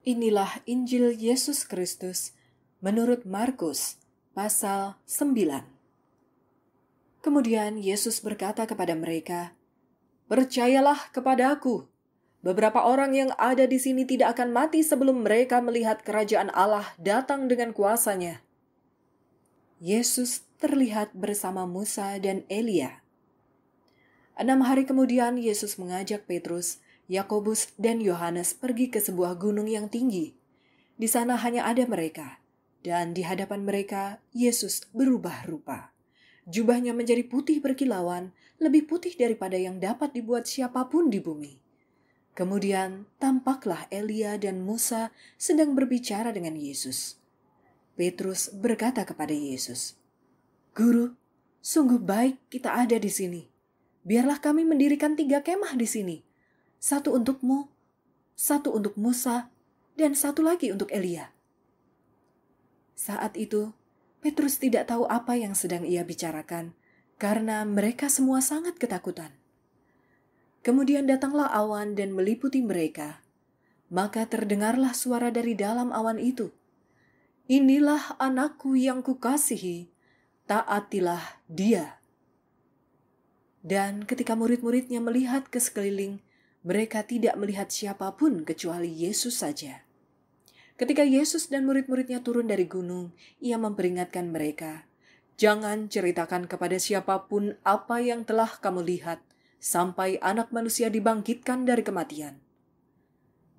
Inilah Injil Yesus Kristus menurut Markus pasal 9. Kemudian Yesus berkata kepada mereka, "Percayalah kepada aku, beberapa orang yang ada di sini tidak akan mati sebelum mereka melihat kerajaan Allah datang dengan kuasanya." Yesus terlihat bersama Musa dan Elia. Enam hari kemudian Yesus mengajak Petrus Yakobus dan Yohanes pergi ke sebuah gunung yang tinggi. Di sana hanya ada mereka, dan di hadapan mereka Yesus berubah rupa. Jubahnya menjadi putih berkilauan, lebih putih daripada yang dapat dibuat siapapun di bumi. Kemudian tampaklah Elia dan Musa sedang berbicara dengan Yesus. Petrus berkata kepada Yesus, "Guru, sungguh baik kita ada di sini. Biarlah kami mendirikan tiga kemah di sini, satu untukmu, satu untuk Musa, dan satu lagi untuk Elia. Saat itu, Petrus tidak tahu apa yang sedang ia bicarakan karena mereka semua sangat ketakutan. Kemudian datanglah awan dan meliputi mereka. Maka terdengarlah suara dari dalam awan itu. Inilah anakku yang kukasihi, taatilah dia. Dan ketika murid-muridnya melihat ke sekeliling, mereka tidak melihat siapapun kecuali Yesus saja. Ketika Yesus dan murid-muridnya turun dari gunung, ia memperingatkan mereka, "Jangan ceritakan kepada siapapun apa yang telah kamu lihat sampai Anak Manusia dibangkitkan dari kematian."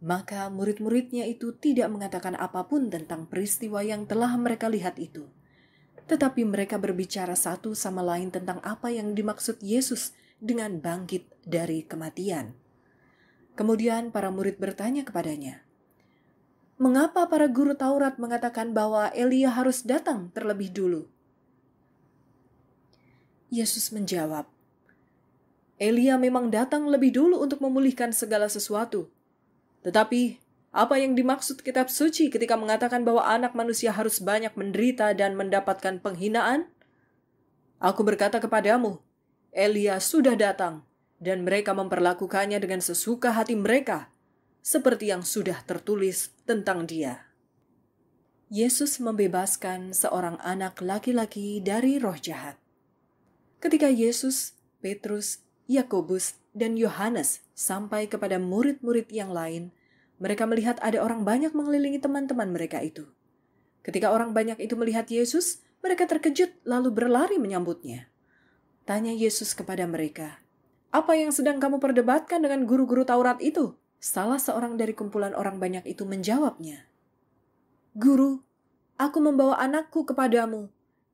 Maka murid-muridnya itu tidak mengatakan apapun tentang peristiwa yang telah mereka lihat itu, tetapi mereka berbicara satu sama lain tentang apa yang dimaksud Yesus dengan bangkit dari kematian. Kemudian para murid bertanya kepadanya, "Mengapa para guru Taurat mengatakan bahwa Elia harus datang terlebih dulu?" Yesus menjawab, "Elia memang datang lebih dulu untuk memulihkan segala sesuatu. Tetapi apa yang dimaksud kitab suci ketika mengatakan bahwa anak manusia harus banyak menderita dan mendapatkan penghinaan? Aku berkata kepadamu, Elia sudah datang, dan mereka memperlakukannya dengan sesuka hati mereka, seperti yang sudah tertulis tentang dia. Yesus membebaskan seorang anak laki-laki dari roh jahat. Ketika Yesus, Petrus, Yakobus, dan Yohanes sampai kepada murid-murid yang lain, mereka melihat ada orang banyak mengelilingi teman-teman mereka itu. Ketika orang banyak itu melihat Yesus, mereka terkejut lalu berlari menyambutnya. Tanya Yesus kepada mereka, apa yang sedang kamu perdebatkan dengan guru-guru Taurat itu? Salah seorang dari kumpulan orang banyak itu menjawabnya. Guru, aku membawa anakku kepadamu.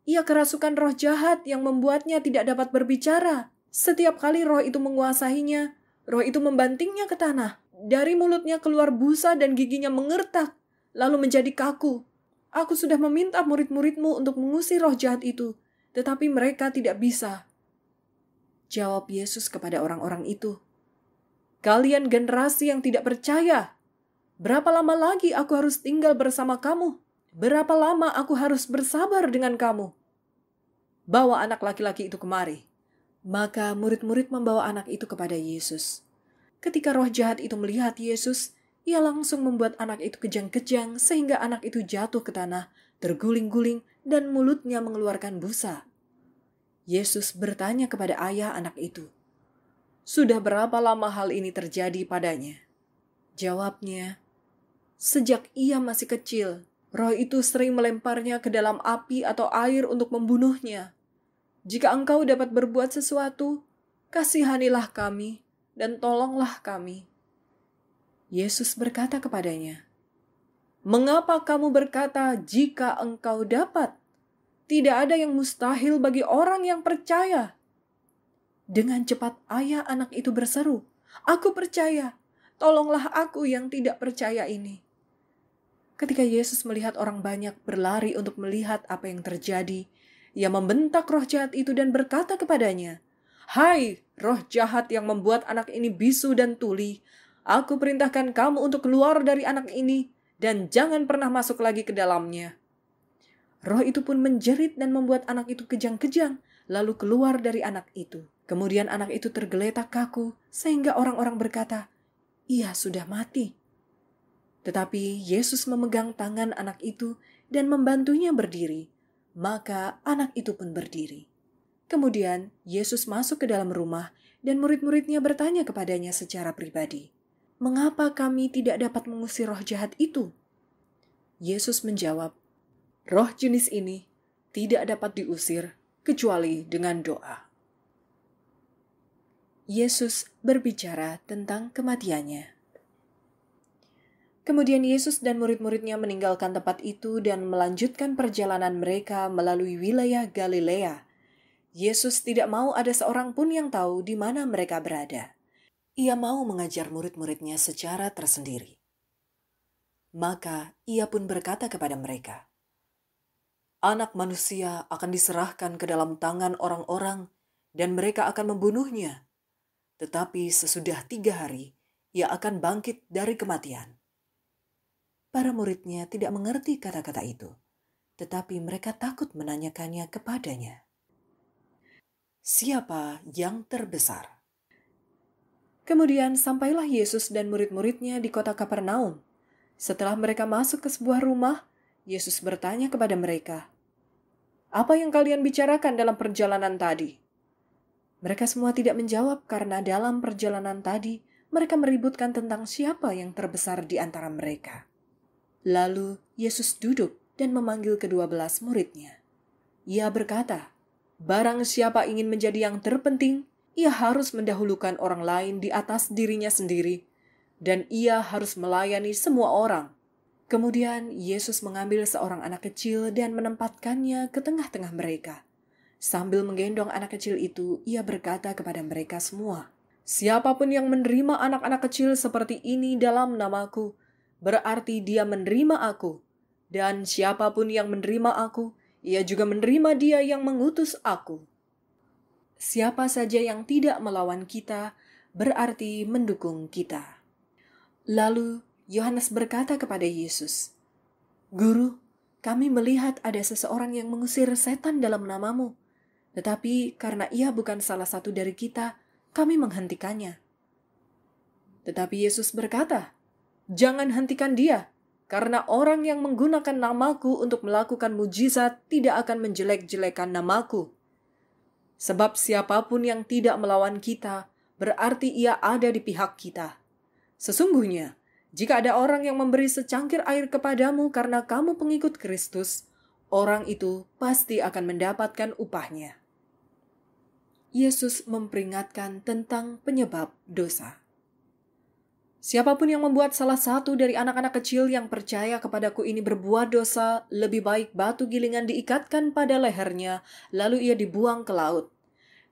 Ia kerasukan roh jahat yang membuatnya tidak dapat berbicara. Setiap kali roh itu menguasainya, roh itu membantingnya ke tanah. Dari mulutnya keluar busa dan giginya mengertak, lalu menjadi kaku. Aku sudah meminta murid-muridmu untuk mengusir roh jahat itu, tetapi mereka tidak bisa. Jawab Yesus kepada orang-orang itu, "Kalian generasi yang tidak percaya, berapa lama lagi aku harus tinggal bersama kamu? Berapa lama aku harus bersabar dengan kamu? Bawa anak laki-laki itu kemari." Maka murid-murid membawa anak itu kepada Yesus. Ketika roh jahat itu melihat Yesus, ia langsung membuat anak itu kejang-kejang sehingga anak itu jatuh ke tanah, terguling-guling, dan mulutnya mengeluarkan busa. Yesus bertanya kepada ayah anak itu, "Sudah berapa lama hal ini terjadi padanya?" Jawabnya, "Sejak ia masih kecil, roh itu sering melemparnya ke dalam api atau air untuk membunuhnya. Jika engkau dapat berbuat sesuatu, kasihanilah kami dan tolonglah kami." Yesus berkata kepadanya, "Mengapa kamu berkata, 'Jika engkau dapat'?" Tidak ada yang mustahil bagi orang yang percaya. Dengan cepat ayah anak itu berseru, Aku percaya, tolonglah aku yang tidak percaya ini. Ketika Yesus melihat orang banyak berlari untuk melihat apa yang terjadi, ia membentak roh jahat itu dan berkata kepadanya, Hai roh jahat yang membuat anak ini bisu dan tuli, aku perintahkan kamu untuk keluar dari anak ini dan jangan pernah masuk lagi ke dalamnya. Roh itu pun menjerit dan membuat anak itu kejang-kejang, lalu keluar dari anak itu. Kemudian anak itu tergeletak kaku, sehingga orang-orang berkata, "Ia sudah mati." Tetapi Yesus memegang tangan anak itu dan membantunya berdiri. Maka anak itu pun berdiri. Kemudian Yesus masuk ke dalam rumah, dan murid-muridnya bertanya kepadanya secara pribadi, "Mengapa kami tidak dapat mengusir roh jahat itu?" Yesus menjawab, roh jenis ini tidak dapat diusir kecuali dengan doa. Yesus berbicara tentang kematiannya. Kemudian Yesus dan murid-muridnya meninggalkan tempat itu dan melanjutkan perjalanan mereka melalui wilayah Galilea. Yesus tidak mau ada seorang pun yang tahu di mana mereka berada. Ia mau mengajar murid-muridnya secara tersendiri. Maka ia pun berkata kepada mereka, anak manusia akan diserahkan ke dalam tangan orang-orang dan mereka akan membunuhnya. Tetapi sesudah tiga hari, ia akan bangkit dari kematian. Para muridnya tidak mengerti kata-kata itu, tetapi mereka takut menanyakannya kepadanya. Siapa yang terbesar? Kemudian sampailah Yesus dan murid-muridnya di kota Kapernaum. Setelah mereka masuk ke sebuah rumah, Yesus bertanya kepada mereka, "Apa yang kalian bicarakan dalam perjalanan tadi?" Mereka semua tidak menjawab karena dalam perjalanan tadi mereka meributkan tentang siapa yang terbesar di antara mereka. Lalu Yesus duduk dan memanggil kedua belas muridnya. Ia berkata, "Barang siapa ingin menjadi yang terpenting, ia harus mendahulukan orang lain di atas dirinya sendiri, dan ia harus melayani semua orang. Kemudian Yesus mengambil seorang anak kecil dan menempatkannya ke tengah-tengah mereka. Sambil menggendong anak kecil itu, ia berkata kepada mereka semua, Siapapun yang menerima anak-anak kecil seperti ini dalam namaku, berarti dia menerima aku. Dan siapapun yang menerima aku, ia juga menerima dia yang mengutus aku. Siapa saja yang tidak melawan kita, berarti mendukung kita. Lalu Yohanes berkata kepada Yesus, "Guru, kami melihat ada seseorang yang mengusir setan dalam namamu, tetapi karena ia bukan salah satu dari kita, kami menghentikannya." Tetapi Yesus berkata, "Jangan hentikan dia, karena orang yang menggunakan namaku untuk melakukan mujizat tidak akan menjelek-jelekan namaku. Sebab siapapun yang tidak melawan kita, berarti ia ada di pihak kita. Sesungguhnya, jika ada orang yang memberi secangkir air kepadamu karena kamu pengikut Kristus, orang itu pasti akan mendapatkan upahnya. Yesus memperingatkan tentang penyebab dosa. Siapapun yang membuat salah satu dari anak-anak kecil yang percaya kepadaku ini berbuat dosa, lebih baik batu gilingan diikatkan pada lehernya, lalu ia dibuang ke laut.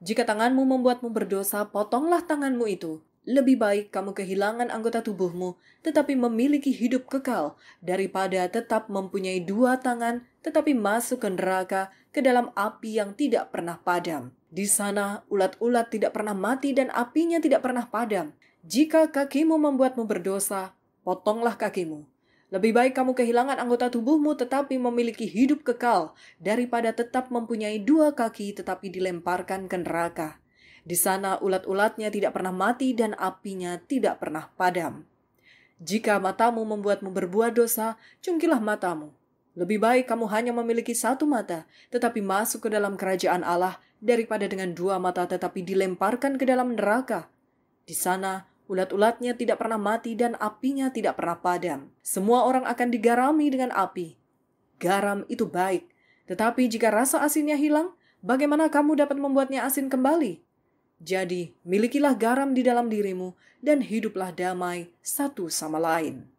Jika tanganmu membuatmu berdosa, potonglah tanganmu itu. Lebih baik kamu kehilangan anggota tubuhmu tetapi memiliki hidup kekal daripada tetap mempunyai dua tangan tetapi masuk ke neraka ke dalam api yang tidak pernah padam. Di sana ulat-ulat tidak pernah mati dan apinya tidak pernah padam. Jika kakimu membuatmu berdosa, potonglah kakimu. Lebih baik kamu kehilangan anggota tubuhmu tetapi memiliki hidup kekal daripada tetap mempunyai dua kaki tetapi dilemparkan ke neraka. Di sana ulat-ulatnya tidak pernah mati dan apinya tidak pernah padam. Jika matamu membuatmu berbuat dosa, cungkilah matamu. Lebih baik kamu hanya memiliki satu mata, tetapi masuk ke dalam kerajaan Allah daripada dengan dua mata tetapi dilemparkan ke dalam neraka. Di sana, ulat-ulatnya tidak pernah mati dan apinya tidak pernah padam. Semua orang akan digarami dengan api. Garam itu baik, tetapi jika rasa asinnya hilang, bagaimana kamu dapat membuatnya asin kembali? Jadi, milikilah garam di dalam dirimu dan hiduplah damai satu sama lain.